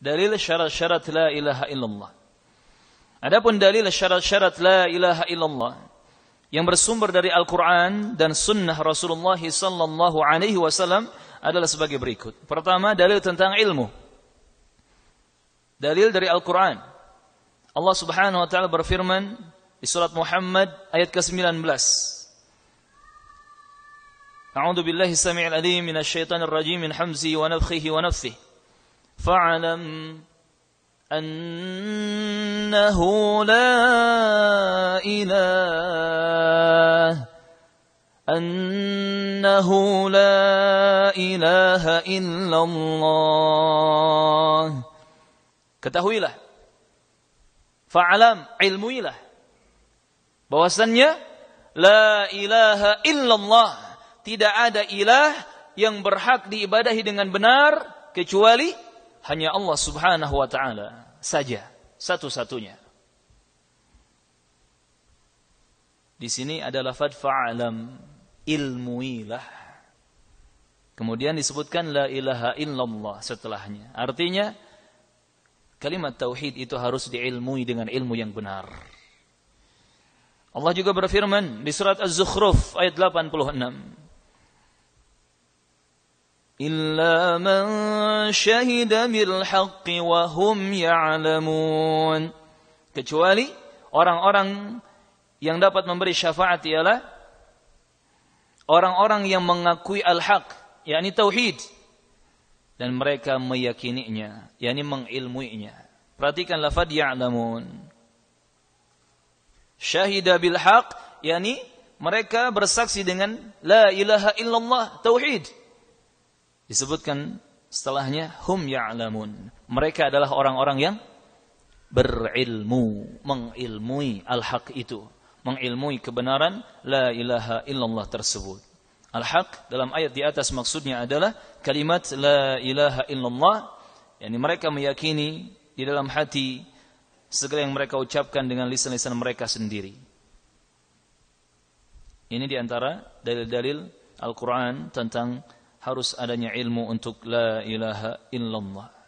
dalil syarat-syarat la ilaha illallah. Adapun dalil syarat-syarat la ilaha illallah yang bersumber dari Al-Qur'an dan sunnah Rasulullah sallallahu alaihi wasallam adalah sebagai berikut. Pertama, dalil tentang ilmu. Dalil dari Al-Qur'an. Allah Subhanahu wa taala berfirman di surat Muhammad ayat ke-19. A'udzu billahi samii'il 'aliim minasy syaithaanir rajiim min hamzihi wa nafthihi wa nafthihi. فاعلم أنه لا إله أنه لا إله إلا الله Ketahuilah, fa'alam, ilmuilah, bahwasannya la ilaha illallah, tidak ada ilah yang berhak diibadahi dengan benar kecuali hanya Allah Subhanahu wa taala saja, satu-satunya. Di sini ada lafaz fa'alam ilmuilah. Kemudian disebutkan la ilaha illallah setelahnya. Artinya kalimat tauhid itu harus diilmui dengan ilmu yang benar. Allah juga berfirman di surat Az-Zukhruf ayat 86. إلا من شهد بالحق وهم يعلمون kecuali orang-orang yang dapat memberi syafaat ialah orang-orang yang mengakui al-haq yakni tauhid dan mereka meyakininya yakni mengilmuinya perhatikan lafaz ya'lamun syahida bil haq yakni mereka bersaksi dengan la ilaha illallah tauhid Disebutkan setelahnya hum ya'lamun. Mereka adalah orang-orang yang berilmu, mengilmui al-haq itu, mengilmui kebenaran la ilaha illallah tersebut. Al-haq dalam ayat di atas maksudnya adalah kalimat la ilaha illallah, yakni mereka meyakini di dalam hati segala yang mereka ucapkan dengan lisan-lisan mereka sendiri. Ini di antara dalil-dalil Al-Qur'an tentang harus adanya ilmu untuk la ilaha illallah